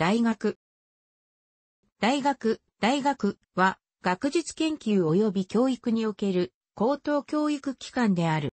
大学。大学、大学は、学術研究及び教育における高等教育機関である。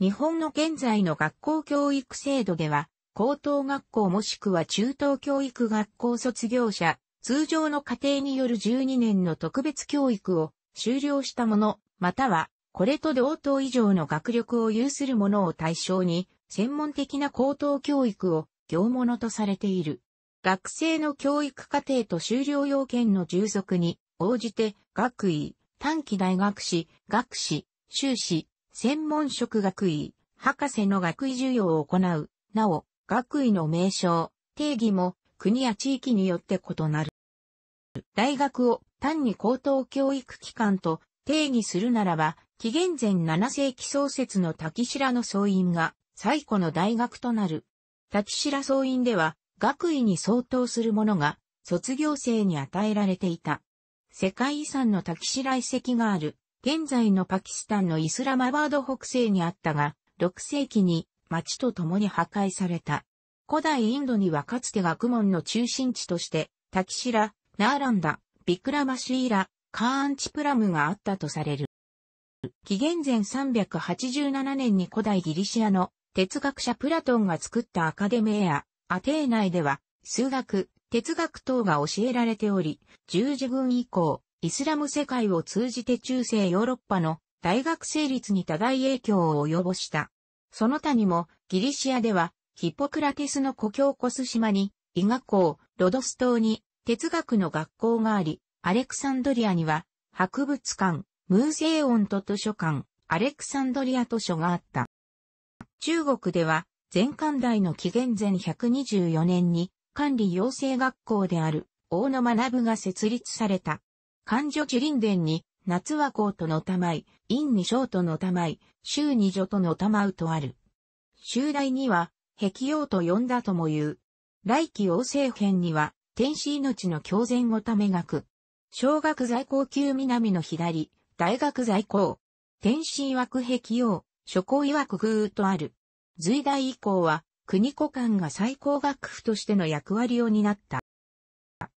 日本の現在の学校教育制度では、高等学校もしくは中等教育学校卒業者、通常の家庭による12年の特別教育を修了した者、または、これと同等以上の学力を有する者を対象に、専門的な高等教育を業務とされている。学生の教育課程と修了要件の従属に応じて学位、短期大学士、学士、修士、専門職学位、博士の学位授与を行う。なお、学位の名称、定義も国や地域によって異なる。大学を単に高等教育機関と定義するならば、紀元前7世紀創設の滝白の総員が最古の大学となる。滝白総員では、学位に相当するものが卒業生に与えられていた。世界遺産の滝白遺跡がある、現在のパキスタンのイスラマバード北西にあったが、6世紀に町と共に破壊された。古代インドにはかつて学問の中心地として、滝白、ナーランダ、ビクラマシーラ、カーンチプラムがあったとされる。紀元前387年に古代ギリシアの哲学者プラトンが作ったアカデメア、アテー内では、数学、哲学等が教えられており、十字軍以降、イスラム世界を通じて中世ヨーロッパの大学成立に多大影響を及ぼした。その他にも、ギリシアでは、ヒポクラテスの故郷コス島に、医学校、ロドス島に、哲学の学校があり、アレクサンドリアには、博物館、ムーセーオンと図書館、アレクサンドリア図書があった。中国では、前寛大の紀元前124年に管理養成学校である大野学部が設立された。漢女樹林伝に夏和光との玉井、陰にシとの玉井、週二女との玉うとある。襲来には、壁王と呼んだとも言う。来期王政編には、天使命の教前をため学。小学在校級南の左、大学在校。天使枠壁王、諸行曰く偶とある。隋代以降は、国古間が最高学府としての役割を担った。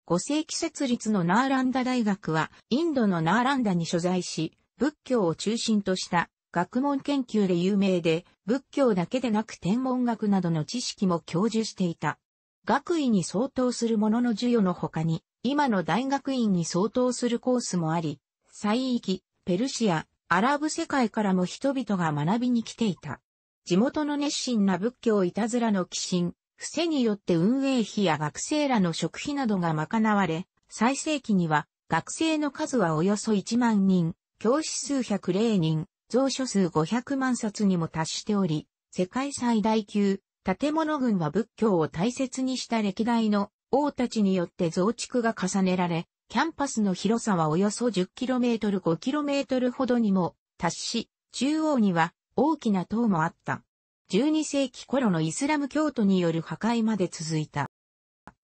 5世紀設立のナーランダ大学は、インドのナーランダに所在し、仏教を中心とした学問研究で有名で、仏教だけでなく天文学などの知識も教授していた。学位に相当するものの授与の他に、今の大学院に相当するコースもあり、西域、ペルシア、アラブ世界からも人々が学びに来ていた。地元の熱心な仏教いたずらの寄進、伏せによって運営費や学生らの食費などが賄われ、最盛期には学生の数はおよそ1万人、教師数百0人、蔵書数500万冊にも達しており、世界最大級、建物群は仏教を大切にした歴代の王たちによって増築が重ねられ、キャンパスの広さはおよそ 10km5km ほどにも達し、中央には大きな塔もあった。12世紀頃のイスラム教徒による破壊まで続いた。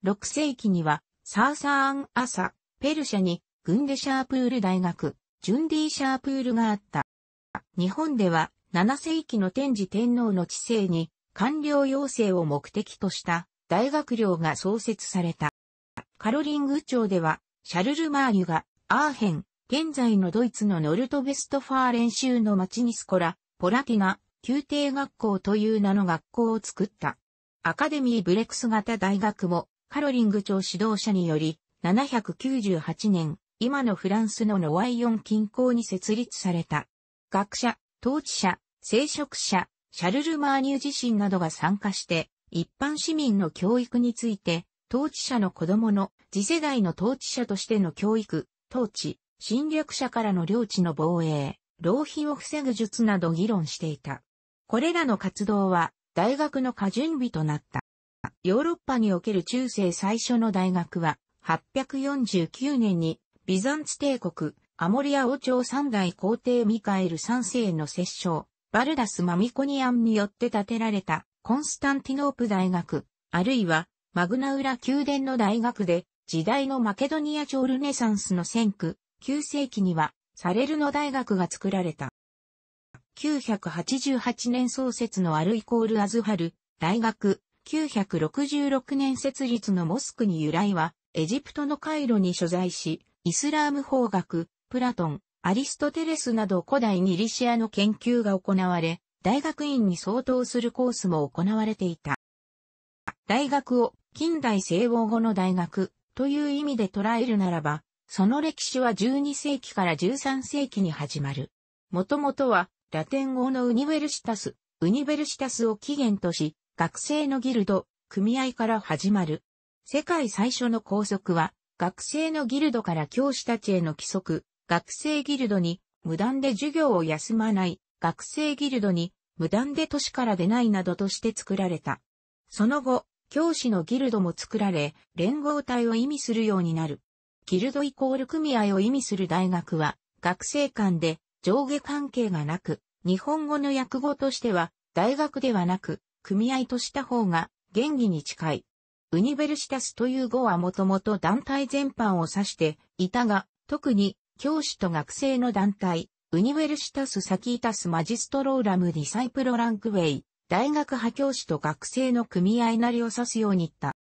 6世紀には、サーサーン・アサ、ペルシャに、グンデシャープール大学、ジュンディーシャープールがあった。日本では、7世紀の天智天皇の治世に、官僚要請を目的とした大学寮が創設された。カロリング町では、シャルル・マーリュが、アーヘン、現在のドイツのノルトベストファーレン州の町にスコラ、ポラティナ、宮廷学校という名の学校を作った。アカデミーブレックス型大学も、カロリング長指導者により、798年、今のフランスのノワイヨン近郊に設立された。学者、統治者、聖職者、シャルル・マーニュ自身などが参加して、一般市民の教育について、統治者の子供の次世代の統治者としての教育、統治、侵略者からの領地の防衛、浪費を防ぐ術など議論していた。これらの活動は大学の過準備となった。ヨーロッパにおける中世最初の大学は、849年にビザンツ帝国、アモリア王朝三代皇帝ミカエル三世の摂政、バルダス・マミコニアンによって建てられたコンスタンティノープ大学、あるいはマグナウラ宮殿の大学で、時代のマケドニア朝ルネサンスの先駆、9世紀にはサレルノ大学が作られた。988年創設のアルイコールアズハル大学、966年設立のモスクに由来は、エジプトのカイロに所在し、イスラーム法学、プラトン、アリストテレスなど古代ギリシアの研究が行われ、大学院に相当するコースも行われていた。大学を近代西欧語の大学という意味で捉えるならば、その歴史は12世紀から13世紀に始まる。もともとは、ラテン語のウニベルシタス、ウニベルシタスを起源とし、学生のギルド、組合から始まる。世界最初の校則は、学生のギルドから教師たちへの規則、学生ギルドに、無断で授業を休まない、学生ギルドに、無断で都市から出ないなどとして作られた。その後、教師のギルドも作られ、連合体を意味するようになる。ギルドイコール組合を意味する大学は、学生間で上下関係がなく、日本語の訳語としては、大学ではなく、組合とした方が、原義に近い。ウニベルシタスという語はもともと団体全般を指していたが、特に教師と学生の団体、ウニベルシタス・サキータス・マジストローラム・ディサイプロランクウェイ、大学派教師と学生の組合なりを指すように言った。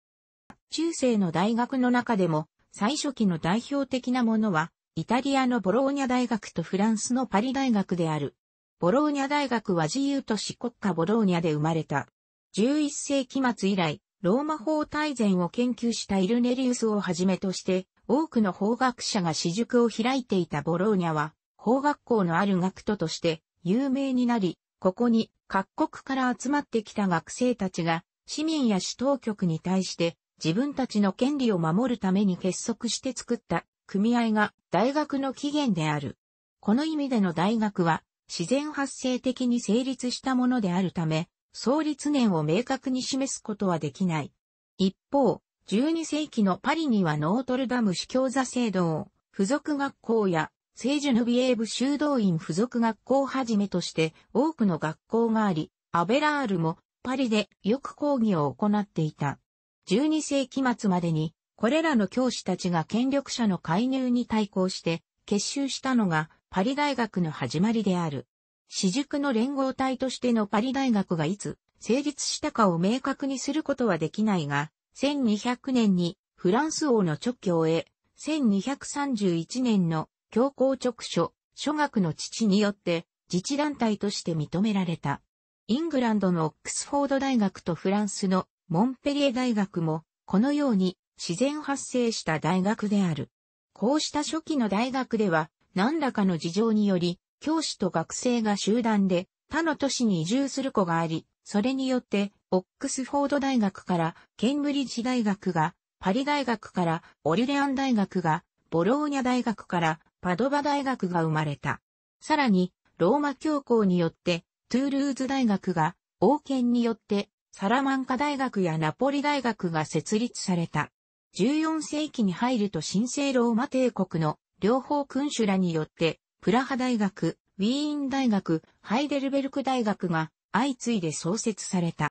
中世の大学の中でも、最初期の代表的なものは、イタリアのボローニャ大学とフランスのパリ大学である。ボローニャ大学は自由都市国家ボローニャで生まれた。11世紀末以来、ローマ法大全を研究したイルネリウスをはじめとして、多くの法学者が私塾を開いていたボローニャは、法学校のある学徒として有名になり、ここに各国から集まってきた学生たちが、市民や市当局に対して自分たちの権利を守るために結束して作った組合が大学の起源である。この意味での大学は自然発生的に成立したものであるため、創立年を明確に示すことはできない。一方、12世紀のパリにはノートルダム司教座制度を、付属学校や、聖ジュヌビエーブ修道院付属学校をはじめとして多くの学校があり、アベラールもパリでよく講義を行っていた。12世紀末までに、これらの教師たちが権力者の介入に対抗して結集したのがパリ大学の始まりである。私塾の連合体としてのパリ大学がいつ成立したかを明確にすることはできないが、1200年にフランス王の直教へ、1231年の教皇直書、諸学の父によって自治団体として認められた。イングランドのオックスフォード大学とフランスのモンペリエ大学も、このように自然発生した大学である。こうした初期の大学では、何らかの事情により、教師と学生が集団で他の都市に移住する子があり、それによって、オックスフォード大学からケンブリッジ大学が、パリ大学からオリュレアン大学が、ボローニャ大学からパドバ大学が生まれた。さらに、ローマ教皇によって、トゥールーズ大学が、王権によってサラマンカ大学やナポリ大学が設立された。14世紀に入ると神聖ローマ帝国の両方君主らによって、プラハ大学、ウィーン大学、ハイデルベルク大学が相次いで創設された。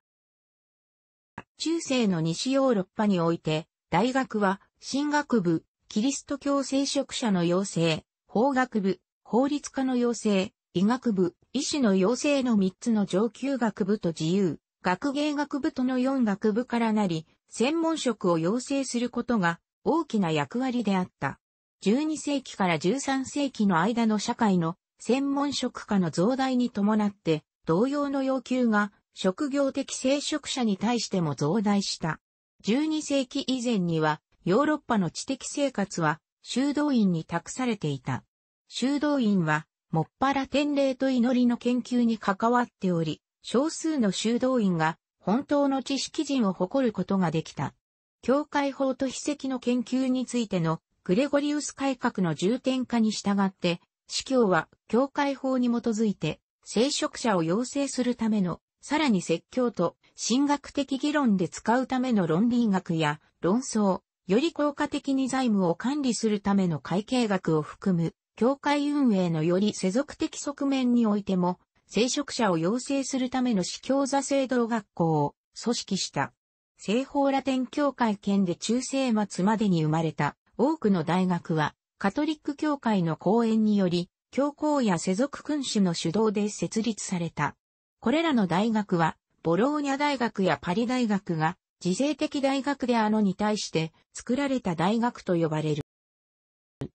中世の西ヨーロッパにおいて、大学は、神学部、キリスト教聖職者の養成、法学部、法律家の養成、医学部、医師の養成の3つの上級学部と自由、学芸学部との4学部からなり、専門職を養成することが大きな役割であった。12世紀から13世紀の間の社会の専門職化の増大に伴って、同様の要求が職業的聖職者に対しても増大した。12世紀以前には、ヨーロッパの知的生活は修道院に託されていた。修道院は、もっぱら天霊と祈りの研究に関わっており、少数の修道院が本当の知識人を誇ることができた。教会法と秘跡の研究についてのグレゴリウス改革の重点化に従って、司教は教会法に基づいて聖職者を養成するための、さらに説教と神学的議論で使うための論理学や論争、より効果的に財務を管理するための会計学を含む、教会運営のより世俗的側面においても、聖職者を養成するための司教座制度学校を組織した。西方ラテン教会圏で中世末までに生まれた多くの大学は、カトリック教会の講演により、教皇や世俗君主の主導で設立された。これらの大学は、ボローニャ大学やパリ大学が、自制的大学であのに対して作られた大学と呼ばれる。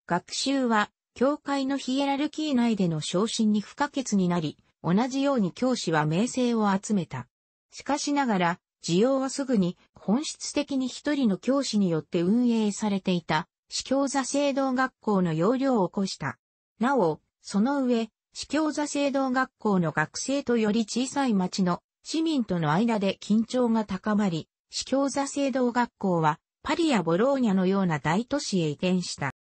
学習は、教会のヒエラルキー内での昇進に不可欠になり、同じように教師は名声を集めた。しかしながら、需要はすぐに本質的に一人の教師によって運営されていた、司教座制度学校の要領を起こした。なお、その上、司教座制度学校の学生とより小さい町の市民との間で緊張が高まり、司教座制度学校はパリやボローニャのような大都市へ移転した。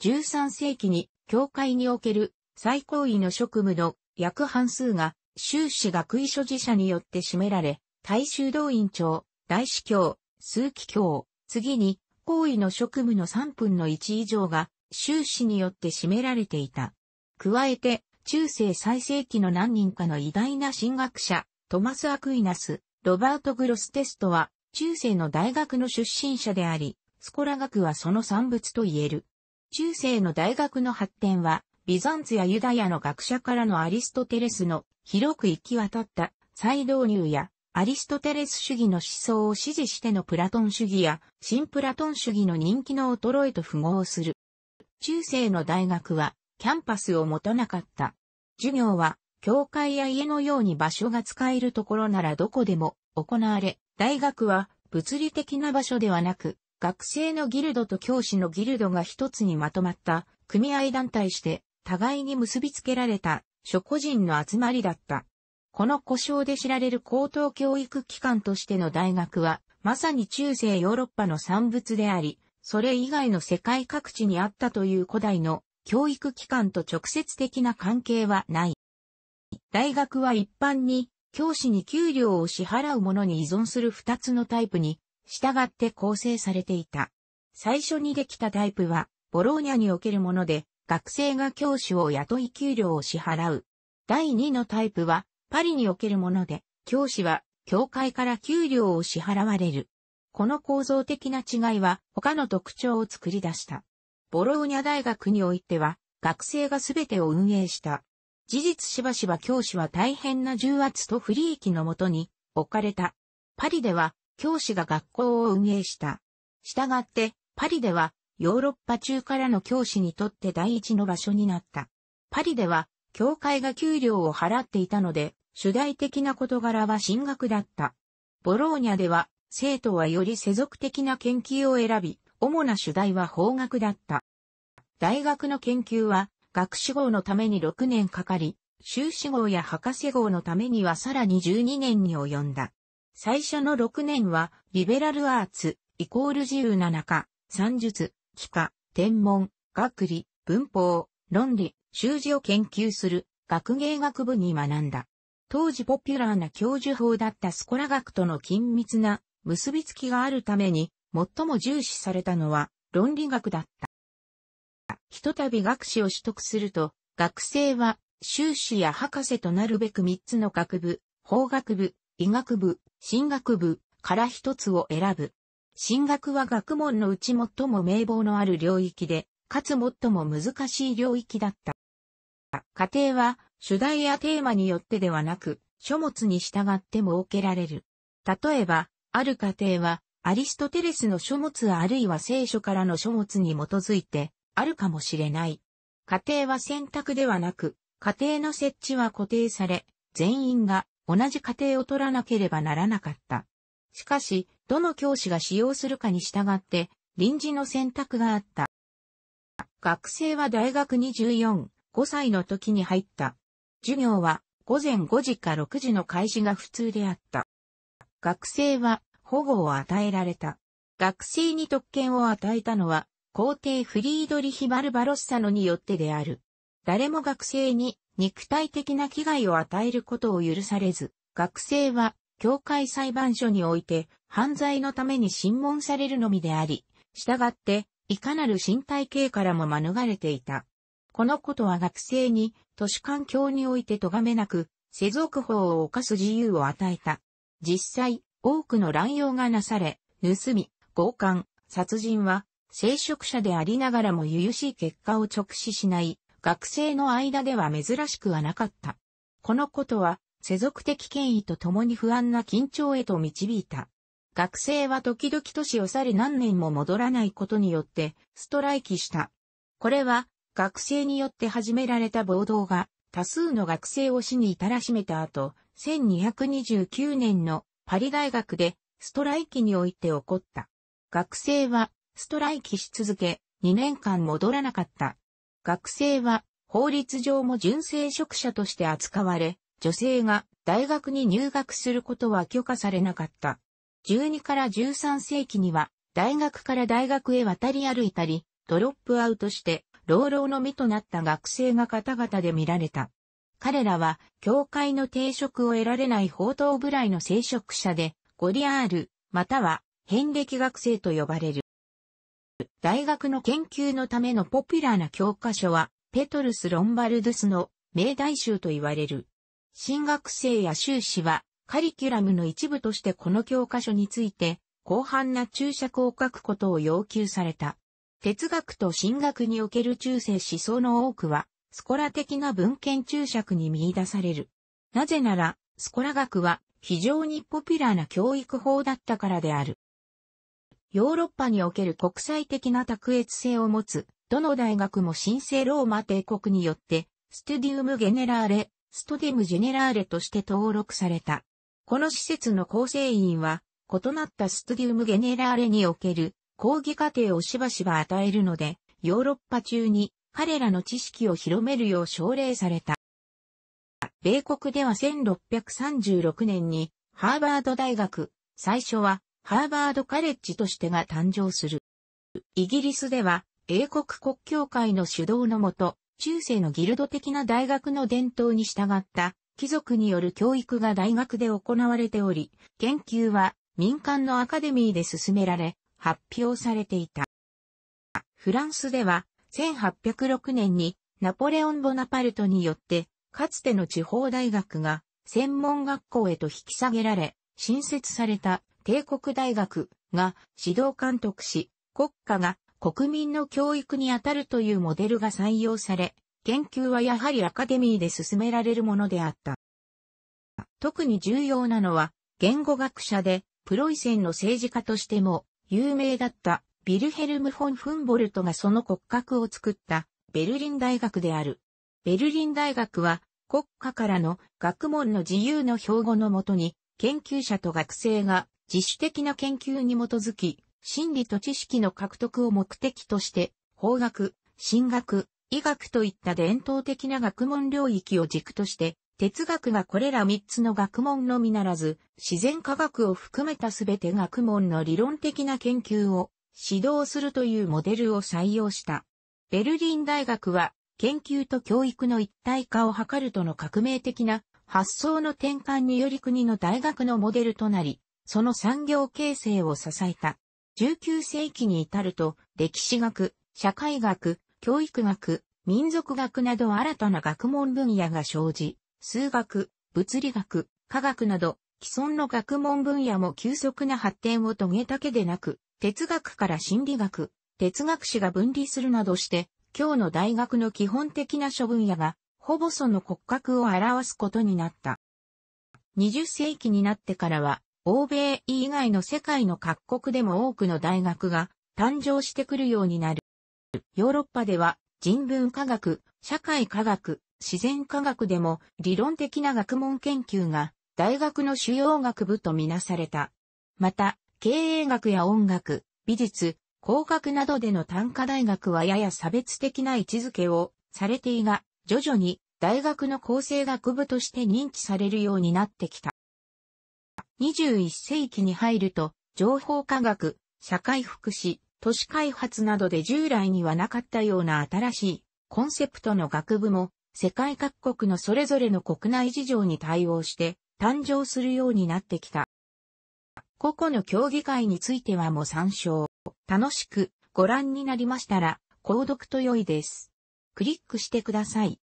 13世紀に教会における最高位の職務の約半数が、修士学位所持者によって占められ、大衆動員長、大司教、数期教、次に、行為の職務の3分の1以上が、修士によって占められていた。加えて、中世最盛期の何人かの偉大な神学者、トマス・アクイナス、ロバート・グロステストは、中世の大学の出身者であり、スコラ学はその産物と言える。中世の大学の発展は、ビザンツやユダヤの学者からのアリストテレスの広く行き渡った再導入やアリストテレス主義の思想を支持してのプラトン主義や新プラトン主義の人気の衰えと符合する。中世の大学はキャンパスを持たなかった。授業は教会や家のように場所が使えるところならどこでも行われ、大学は物理的な場所ではなく、学生のギルドと教師のギルドが一つにまとまった組合団体して互いに結びつけられた諸個人の集まりだった。この故障で知られる高等教育機関としての大学は、まさに中世ヨーロッパの産物であり、それ以外の世界各地にあったという古代の教育機関と直接的な関係はない。大学は一般に教師に給料を支払うものに依存する二つのタイプに従って構成されていた。最初にできたタイプはボローニャにおけるもので学生が教師を雇い給料を支払う。第2のタイプは、パリにおけるもので、教師は、教会から給料を支払われる。この構造的な違いは、他の特徴を作り出した。ボローニャ大学においては、学生が全てを運営した。事実しばしば教師は大変な重圧と不利益のもとに置かれた。パリでは教師が学校を運営した。したがって、パリではヨーロッパ中からの教師にとって第一の場所になった。パリでは、教会が給料を払っていたので、主題的な事柄は進学だった。ボローニャでは、生徒はより世俗的な研究を選び、主な主題は法学だった。大学の研究は、学士号のために6年かかり、修士号や博士号のためにはさらに12年に及んだ。最初の6年は、リベラルアーツ、イコール自由な中、算術、地下天文、学理、文法、論理、習字を研究する学芸学部に学んだ。当時ポピュラーな教授法だったスコラ学との緊密な結びつきがあるために最も重視されたのは論理学だった。ひとたび学士を取得すると学生は修士や博士となるべく3つの学部、法学部、医学部、進学部から1つを選ぶ。神学は学問のうち最も名簿のある領域で、かつ最も難しい領域だった。家庭は、主題やテーマによってではなく、書物に従って設けられる。例えば、ある家庭は、アリストテレスの書物あるいは聖書からの書物に基づいて、あるかもしれない。家庭は選択ではなく、家庭の設置は固定され、全員が同じ家庭を取らなければならなかった。しかし、どの教師が使用するかに従って、臨時の選択があった。学生は大学24、5歳の時に入った。授業は午前5時か6時の開始が普通であった。学生は保護を与えられた。学生に特権を与えたのは皇帝フリードリヒ・バルバロッサノによってである。誰も学生に肉体的な危害を与えることを許されず、学生は教会裁判所において犯罪のために審問されるのみであり、従って、いかなる身体系からも免れていた。このことは学生に、都市環境において咎めなく、世俗法を犯す自由を与えた。実際、多くの乱用がなされ、盗み、強姦、殺人は、聖職者でありながらも由々しい結果を直視しない、学生の間では珍しくはなかった。このことは、世俗的権威と共に不安な緊張へと導いた。学生は時々年を去り何年も戻らないことによってストライキした。これは学生によって始められた暴動が多数の学生を死に至らしめた後、1229年のパリ大学でストライキにおいて起こった。学生はストライキし続け2年間戻らなかった。学生は法律上も純正職者として扱われ、女性が大学に入学することは許可されなかった。12から13世紀には、大学から大学へ渡り歩いたり、ドロップアウトして、老老の身となった学生が方々で見られた。彼らは、教会の定職を得られない報道部来の聖職者で、ゴリアール、または、遍歴学生と呼ばれる。大学の研究のためのポピュラーな教科書は、ペトルス・ロンバルドゥスの明大集と言われる。新学生や修士は、カリキュラムの一部としてこの教科書について、広範な注釈を書くことを要求された。哲学と神学における中世思想の多くは、スコラ的な文献注釈に見出される。なぜなら、スコラ学は非常にポピュラーな教育法だったからである。ヨーロッパにおける国際的な卓越性を持つ、どの大学も神聖ローマ帝国によって、ステディウム・ゲネラーレ、ストディム・ジェネラーレとして登録された。この施設の構成員は、異なったステディウム・ゲネラーレにおける講義過程をしばしば与えるので、ヨーロッパ中に彼らの知識を広めるよう奨励された。米国では1636年にハーバード大学、最初はハーバードカレッジとしてが誕生する。イギリスでは英国国教会の主導のもと、中世のギルド的な大学の伝統に従った貴族による教育が大学で行われており、研究は民間のアカデミーで進められ、発表されていた。フランスでは、1806年にナポレオン・ボナパルトによって、かつての地方大学が専門学校へと引き下げられ、新設された帝国大学が指導監督し、国家が国民の教育にあたるというモデルが採用され、研究はやはりアカデミーで進められるものであった。特に重要なのは、言語学者で、プロイセンの政治家としても有名だったビルヘルム・フォン・フンボルトがその骨格を作ったベルリン大学である。ベルリン大学は国家からの学問の自由の標語のもとに研究者と学生が自主的な研究に基づき真理と知識の獲得を目的として法学、神学、医学といった伝統的な学問領域を軸として、哲学はこれら3つの学問のみならず、自然科学を含めたすべて学問の理論的な研究を指導するというモデルを採用した。ベルリン大学は研究と教育の一体化を図るとの革命的な発想の転換により国の大学のモデルとなり、その産業形成を支えた。19世紀に至ると歴史学、社会学、教育学、民族学など新たな学問分野が生じ、数学、物理学、科学など、既存の学問分野も急速な発展を遂げたけでなく、哲学から心理学、哲学史が分離するなどして、今日の大学の基本的な諸分野が、ほぼその骨格を表すことになった。20世紀になってからは、欧米以外の世界の各国でも多くの大学が誕生してくるようになる。ヨーロッパでは人文科学、社会科学、自然科学でも理論的な学問研究が大学の主要学部とみなされた。また、経営学や音楽、美術、工学などでの単科大学はやや差別的な位置づけをされていが、徐々に大学の構成学部として認知されるようになってきた。21世紀に入ると、情報科学、社会福祉、都市開発などで従来にはなかったような新しいコンセプトの学部も世界各国のそれぞれの国内事情に対応して誕生するようになってきた。個々の競技会についてはも参照。楽しくご覧になりましたら、購読と良いです。クリックしてください。